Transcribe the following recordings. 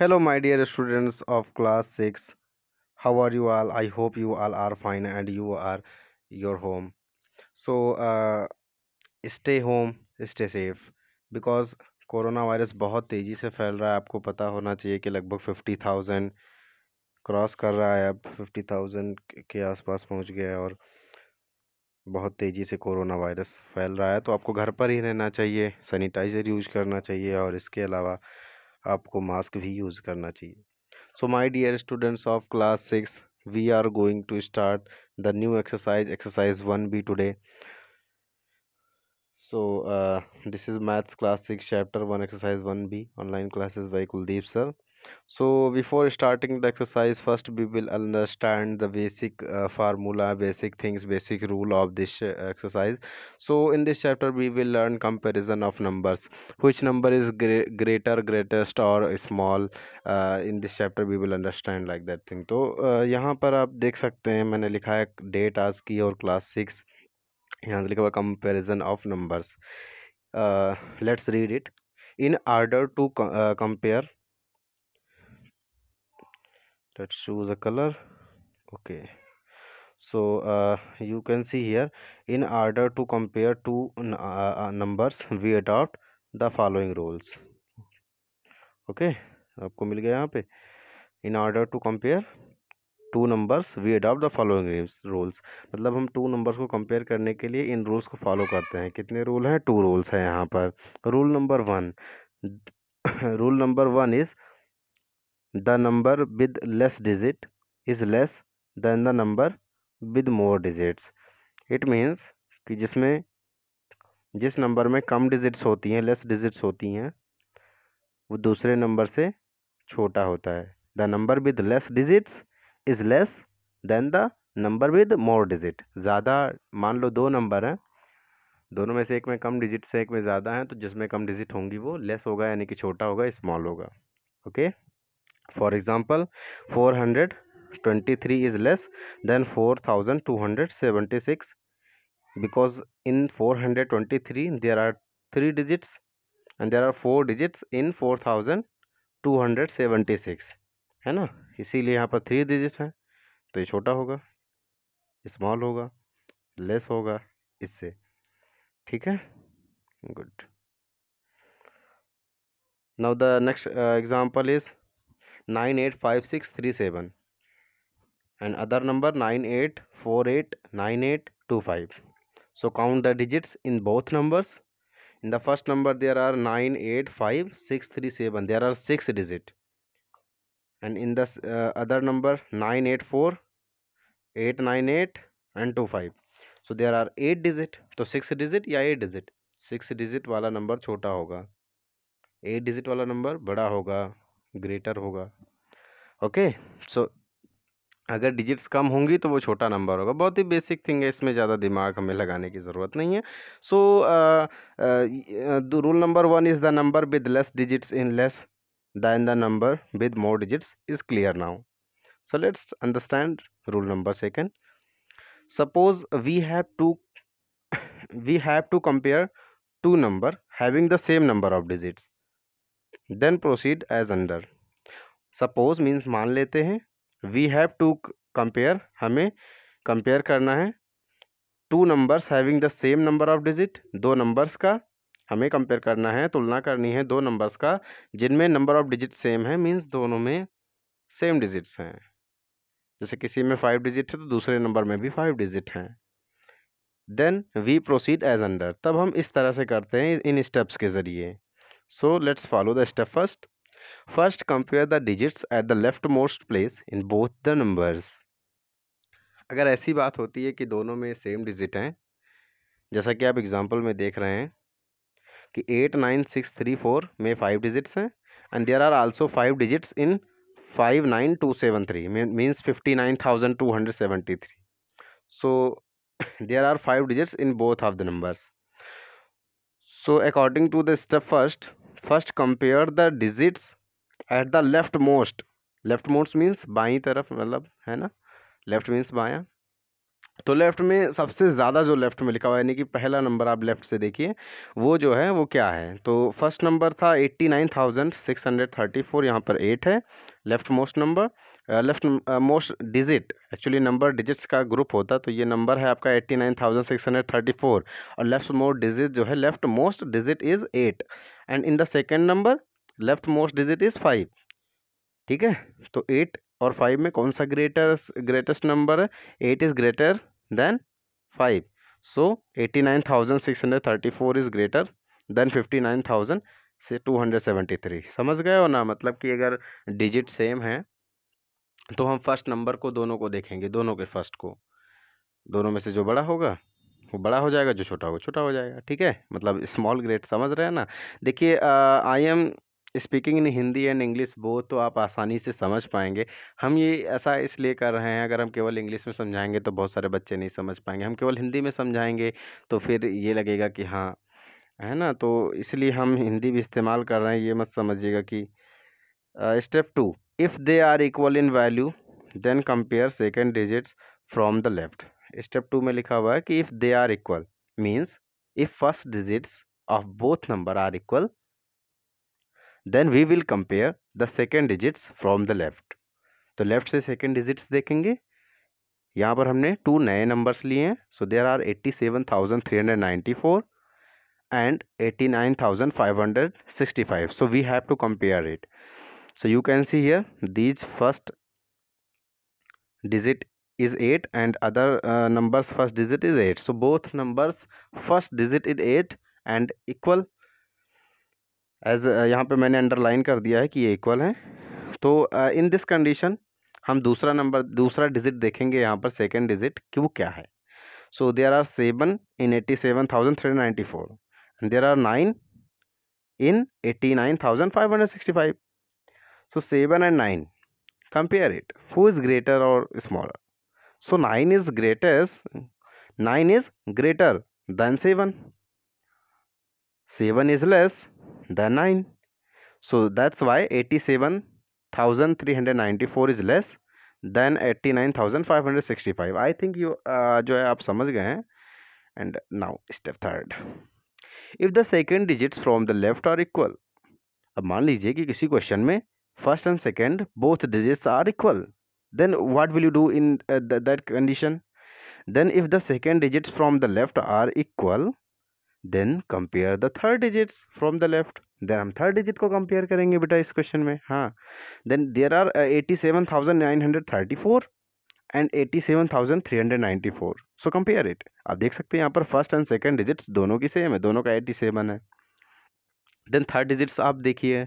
Hello my dear students of class six how are you all I hope you all are fine and you are your home so stay home stay safe because corona virus बहुत तेज़ी से फैल रहा है आपको पता होना चाहिए कि लगभग फिफ्टी थाउजेंड क्रॉस कर रहा है अब फिफ्टी थाउजेंड के आसपास पहुंच गया है और बहुत तेज़ी से कोरोना वायरस फैल रहा है तो आपको घर पर ही रहना चाहिए सैनिटाइज़र यूज करना चाहिए और इसके अलावा आपको मास्क भी यूज़ करना चाहिए so my dear students of class six we are going to start the new exercise exercise one B today so this is maths class six chapter one exercise one B online classes by Kuldeep sir So before starting the exercise, first we will understand the basic uh, formula, basic things, basic rule of this uh, exercise. So in this chapter, we will learn comparison of numbers. Which number is gre greater, greatest or small? Uh, in this chapter, we will understand like that thing. तो uh, यहाँ पर आप देख सकते हैं मैंने लिखा है डेट आज की और क्लास सिक्स यहाँ से लिखा हुआ comparison of numbers let's read it in order to compare let's choose a color okay so uh, you can see here in order to compare two uh, uh, numbers we adopt the following rules okay आपको मिल गया यहाँ पे in order to compare two numbers we adopt the following rules मतलब हम two numbers को compare करने के लिए इन रूल्स को फॉलो करते हैं कितने रूल हैं टू रूल्स हैं यहाँ पर rule number one rule number one is the number with less digit is less than the number with more digits it means कि जिसमें जिस नंबर में कम डिजिट्स होती हैं लेस डिजिट्स होती हैं वो दूसरे नंबर से छोटा होता है the number with less digits is less than the number with more digit ज़्यादा मान लो दो नंबर हैं दोनों में से एक में कम डिज़िट्स है एक में ज़्यादा हैं तो जिसमें कम डिजिट होंगी वो लेस होगा यानी कि छोटा होगा स्मॉल होगा okay okay? For example four hundred twenty three is less than four thousand two hundred seventy six because in four hundred twenty three there are three digits and there are four digits in four thousand two hundred seventy six है ना इसीलिए यहाँ पर three digits हैं तो ये छोटा होगा इस्मॉल होगा लेस होगा इससे ठीक है good now the next example is nine eight five six three seven and other number nine eight four eight nine eight two five. So count the digits in both numbers. In the first number there are nine eight five six three seven. There are six digit. And in the uh, other number nine eight four eight nine eight and two five. So there are eight digit. So six digit या eight digit? Six digit wala number chota hoga Eight digit wala number bada hoga greater होगा okay so अगर digits कम होंगी तो वो छोटा number होगा बहुत ही basic thing है इसमें ज़्यादा दिमाग हमें लगाने की ज़रूरत नहीं है so rule number one is the number with less digits in less than the number with more digits is clear now so let's understand rule number second suppose we have to we have to compare two number having the same number of digits then proceed as under suppose means मान लेते हैं we have to compare हमें compare करना है two numbers having the same number of digit दो numbers का हमें compare करना है तुलना करनी है दो नंबर्स का जिनमें नंबर ऑफ डिजिट सेम है मीन्स दोनों में सेम डिजिट्स हैं जैसे किसी में फाइव डिजिट है तो दूसरे नंबर में भी फाइव डिजिट हैं then we proceed as under तब हम इस तरह से करते हैं इन स्टेप्स के ज़रिए So let's follow the step first. First compare the digits at the leftmost place in both the numbers. अगर ऐसी बात होती है कि दोनों में सेम डिजिट हैं जैसा कि आप एग्जांपल में देख रहे हैं कि eight nine six three four में फाइव डिजिट्स हैं and there are also five digits in five nine two seven three means fifty nine thousand two hundred seventy three so there are five digits in both of the numbers so according to the step first first compare the digits at the left most left most means बाई तरफ मतलब है ना left means बाया तो left में सबसे ज़्यादा जो लेफ्ट में लिखा हुआ है यानी कि पहला नंबर आप लेफ्ट से देखिए वो जो है वो क्या है तो फर्स्ट नंबर था eighty nine thousand six hundred thirty four यहाँ पर एट है left most number left most digit actually number digits का ग्रुप होता तो ये नंबर है आपका eighty nine thousand six hundred thirty four और लेफ्ट मोस्ट डिजिट जो है left most digit is eight and in the second number left most digit is five ठीक है तो एट और फाइव में कौन सा ग्रेटर ग्रेटेस्ट नंबर है eight is greater than five so eighty nine thousand six hundred thirty four is greater than fifty nine thousand से two hundred seventy three समझ गए हो ना मतलब कि अगर डिजिट सेम है तो हम फर्स्ट नंबर को दोनों को देखेंगे दोनों के फर्स्ट को दोनों में से जो बड़ा होगा वो बड़ा हो जाएगा जो छोटा होगा छोटा हो जाएगा ठीक है मतलब स्मॉल ग्रेट समझ रहे हैं ना देखिए I am speaking in Hindi and English वो तो आप आसानी से समझ पाएंगे हम ये ऐसा इसलिए कर रहे हैं अगर हम केवल इंग्लिश में समझाएंगे तो बहुत सारे बच्चे नहीं समझ पाएंगे हम केवल हिंदी में समझाएंगे तो फिर ये लगेगा कि हाँ है ना तो इसलिए हम हिंदी भी इस्तेमाल कर रहे हैं ये मत समझिएगा कि step two if they are equal in value then compare second digits from the left step two में लिखा हुआ है कि if they are equal means if first digits of both number are equal then we will compare the second digits from the left तो लेफ्ट से second digits देखेंगे यहाँ पर हमने टू नए नंबर्स लिए हैं so there are eighty seven thousand three hundred ninety four and eighty nine thousand five hundred sixty five so we have to compare it so you can see here these first digit is eight and other numbers first digit is eight so both numbers first digit is eight and equal as यहाँ पे मैंने underline कर दिया है कि ये equal है तो इन दिस कंडीशन हम दूसरा नंबर दूसरा डिजिट देखेंगे यहाँ पर सेकेंड डिजिट कि वो क्या है so there are seven in eighty seven thousand three ninety four there are nine in eighty nine thousand five hundred sixty five So 7 and 9. Compare it. Who is greater or smaller? So 9 is greatest. 9 is greater than 7. 7 is less than 9. So that's why 87,394 is less than 89,565. I think you uh, जो है आप समझ गए हैं and now step third. If the second digits from the left are equal. अब मान लीजिए कि किसी क्वेश्चन में first and second both digits are equal then what will you do in uh, th that condition then if the second digits from the left are equal then compare the third digits from the left then हम third digit को compare करेंगे बेटा इस question में हाँ then there are eighty seven thousand nine hundred thirty four and eighty seven thousand three hundred ninety four so compare it आप देख सकते हैं यहाँ पर फर्स्ट एंड सेकेंड डिजिट्स दोनों की सेम है दोनों का एटी सेवन है देन थर्ड डिजिट्स आप देखिए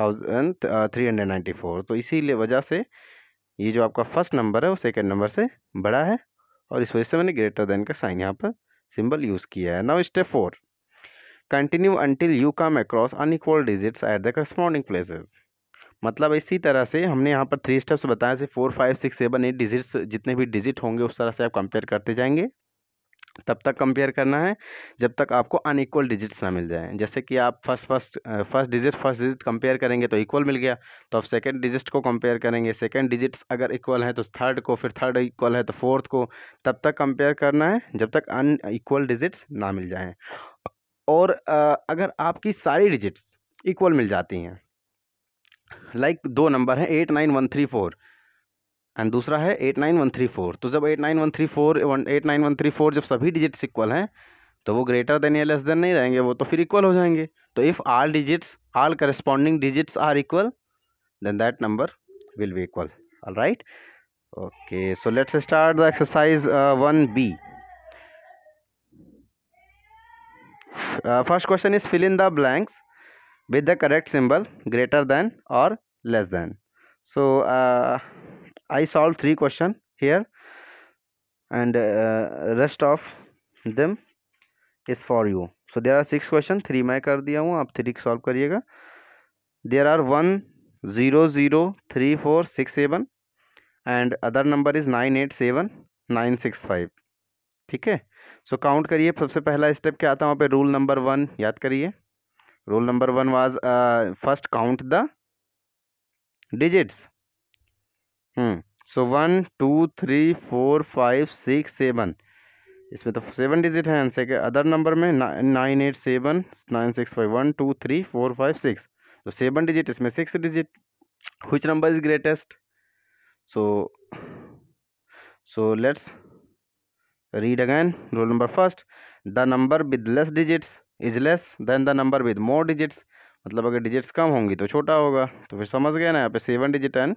thousand three hundred ninety four तो इसीलिए वजह से ये जो आपका फर्स्ट नंबर है वो सेकेंड नंबर से बड़ा है और इस वजह से मैंने ग्रेटर देन का साइन यहाँ पर सिंबल यूज़ किया है now step four continue until you come across unequal digits at the corresponding places मतलब इसी तरह से हमने यहाँ पर थ्री स्टेप्स बताए से four five six seven eight digits जितने भी डिजिट होंगे उस तरह से आप कंपेयर करते जाएंगे तब तक कंपेयर करना है जब तक आपको अनइक्वल डिजिट्स ना मिल जाए जैसे कि आप first first first digit first digit compare करेंगे तो इक्वल मिल गया तो आप सेकंड डिजिट को कंपेयर करेंगे सेकंड डिजिट्स अगर इक्वल तो है तो थर्ड को फिर थर्ड इक्वल है तो फोर्थ को तब तक कंपेयर करना है जब तक अन इक्वल डिजिट्स ना मिल जाएँ और अगर आपकी सारी डिजिट्स इक्वल मिल जाती हैं लाइक दो नंबर हैं eight nine one three four and दूसरा है eight nine one three four तो जब eight nine one three four one eight nine one three four जब सभी डिजिट्स इक्वल हैं तो वो ग्रेटर देन या लेस देन नहीं रहेंगे वो तो फिर इक्वल हो जाएंगे तो if all digits all corresponding digits are equal then that number will be equal all right okay so let's start the exercise one B first question is fill in the blanks with the correct symbol greater than और less than so I solved three question here and uh, rest of them is for you. So there are six question three मैं कर दिया हूँ आप three solve करिएगा There are one zero zero three four six seven and other number is nine eight seven nine six five ठीक है so count करिए सबसे पहला स्टेप क्या आता है वहाँ पे रूल नंबर वन याद करिए rule number one was first count the digits so one two three four five six seven इसमें तो सेवन डिजिट है आंसर के अदर नंबर में nine eight seven nine six five one two three four five six तो seven digit इसमें six digit which number is greatest so so let's read again rule number first the number with less digits is less than the number with more digits मतलब अगर digits कम होंगी तो छोटा होगा तो फिर समझ गया ना यहाँ पे seven digit and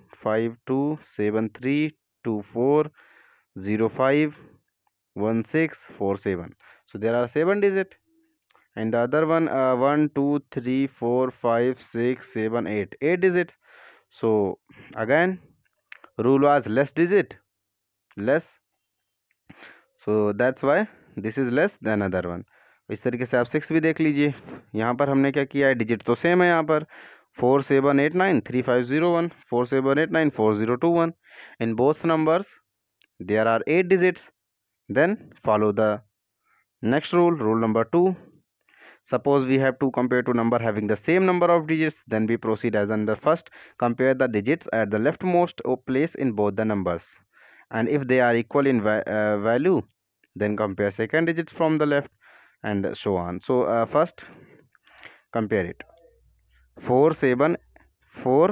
five two seven three two four zero five one six four seven so there are seven digit and the other one one two three four five six seven eight eight digit so again rule was less digit less so that's why this is less than other one इस तरीके से आप six भी देख लीजिए यहाँ पर हमने क्या किया है डिजिट तो सेम है यहाँ पर four seven eight nine three five zero one four seven eight nine four zero two one in both numbers there are eight digits then follow the next rule rule number two suppose we have to compare two number having the same number of digits then we proceed as under first compare the digits at the leftmost place in both the numbers and if they are equal in va uh, value then compare second digits from the left and so on so uh, first compare it four seven four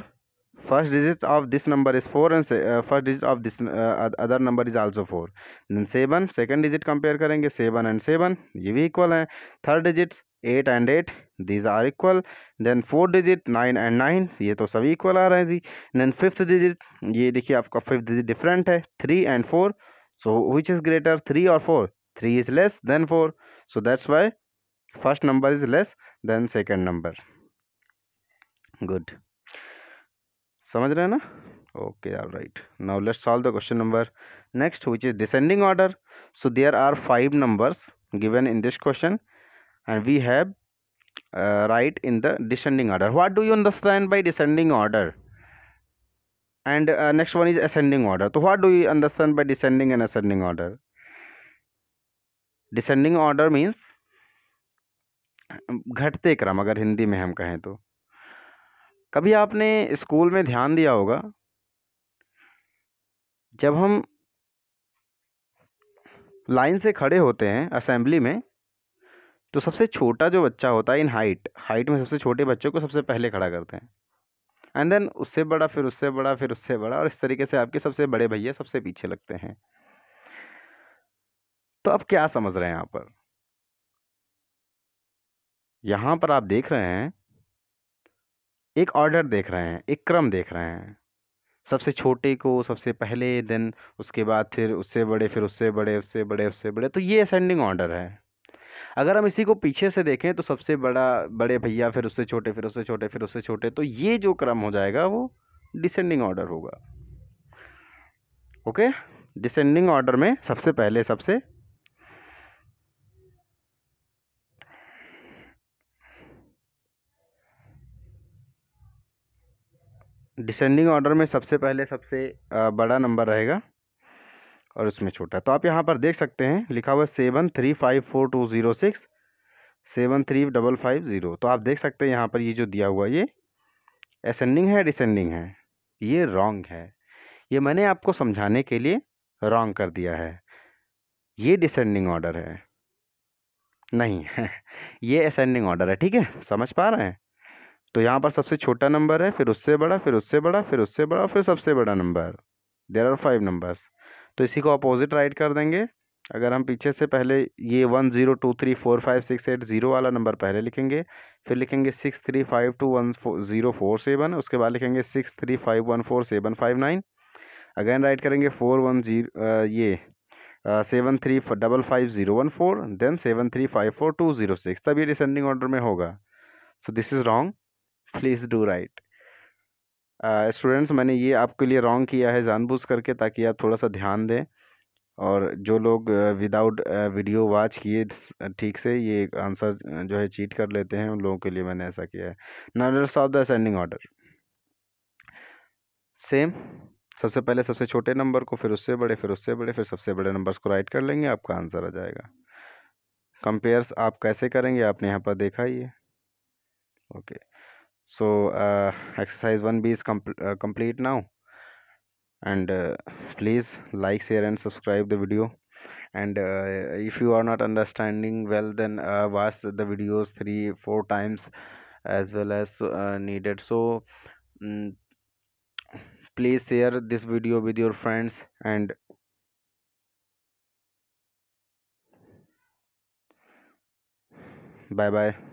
first digit of this number is four and first digit of this other number is also four then seven second digit compare करेंगे seven and seven ये भी equal है third digit eight and eight these are equal then fourth digit nine and nine ये तो सभी equal आ रहे हैं जी then fifth digit ये देखिए आपका फिफ्थ डिजिट डिफरेंट है three and four so which is greater three और four three is less than four so that's why first number is less than second number good समझ रहे हैं ना okay are right now let's solve the question number next which is descending order so there are five numbers given in this question and we have write in the descending order what do you understand by descending order and next one is ascending order तो what do you understand by descending and ascending order descending order means घटते क्रम अगर हिंदी में हम कहें तो कभी आपने स्कूल में ध्यान दिया होगा जब हम लाइन से खड़े होते हैं असेंबली में तो सबसे छोटा जो बच्चा होता है इन हाइट हाइट में सबसे छोटे बच्चों को सबसे पहले खड़ा करते हैं एंड देन उससे बड़ा फिर उससे बड़ा फिर उससे बड़ा और इस तरीके से आपके सबसे बड़े भैया सबसे पीछे लगते हैं तो अब क्या समझ रहे हैं यहाँ पर यहाँ पर आप देख रहे हैं एक ऑर्डर देख रहे हैं एक क्रम देख रहे हैं सबसे छोटे को सबसे पहले देन उसके बाद फिर उससे बड़े फिर उससे बड़े उससे बड़े उससे बड़े तो ये असेंडिंग ऑर्डर है अगर हम इसी को पीछे से देखें तो सबसे बड़ा बड़े भैया फिर उससे छोटे फिर उससे छोटे फिर उससे छोटे तो ये जो क्रम हो जाएगा वो डिसेंडिंग ऑर्डर होगा ओके डिसेंडिंग ऑर्डर में सबसे पहले सबसे डिसेंडिंग ऑर्डर में सबसे पहले सबसे बड़ा नंबर रहेगा और उसमें छोटा तो आप यहाँ पर देख सकते हैं लिखा हुआ seven three five four two zero six seven three double five zero तो आप देख सकते हैं यहाँ पर ये जो दिया हुआ ये असेंडिंग है डिसेंडिंग है ये रॉन्ग है ये मैंने आपको समझाने के लिए रॉन्ग कर दिया है ये डिसेंडिंग ऑर्डर है नहीं ये असेंडिंग ऑर्डर है ठीक है समझ पा रहे हैं तो यहाँ पर सबसे छोटा नंबर है फिर उससे बड़ा फिर उससे बड़ा फिर उससे बड़ा फिर सबसे बड़ा number there are five numbers तो इसी को अपोजिट राइट कर देंगे अगर हम पीछे से पहले ये one zero two three four five six eight zero वाला नंबर पहले लिखेंगे फिर लिखेंगे six three five two one zero four seven उसके बाद लिखेंगे six three five one four seven five nine again write करेंगे फोर वन ज़ीरो ये seven three double five zero one four then seven three five four two zero six तब ये descending order में होगा so this is wrong please do write students मैंने ये आपके लिए रॉन्ग किया है जानबूझ करके ताकि आप थोड़ा सा ध्यान दें और जो लोग विदाउट वीडियो वॉच किए ठीक से ये आंसर uh, जो है चीट कर लेते हैं उन लोगों के लिए मैंने ऐसा किया है नर्डर्स of the ascending order same सबसे पहले सबसे छोटे नंबर को फिर उससे बड़े फिर उससे बड़े फिर सबसे बड़े नंबर्स को राइट कर लेंगे आपका आंसर आ जाएगा कंपेयर्स आप कैसे करेंगे आपने यहाँ पर देखा ही है okay so uh, exercise 1b is com uh, complete now and uh, please like share and subscribe the video and uh, if you are not understanding well then uh, watch the videos three four times as well as uh, needed so um, please share this video with your friends and bye bye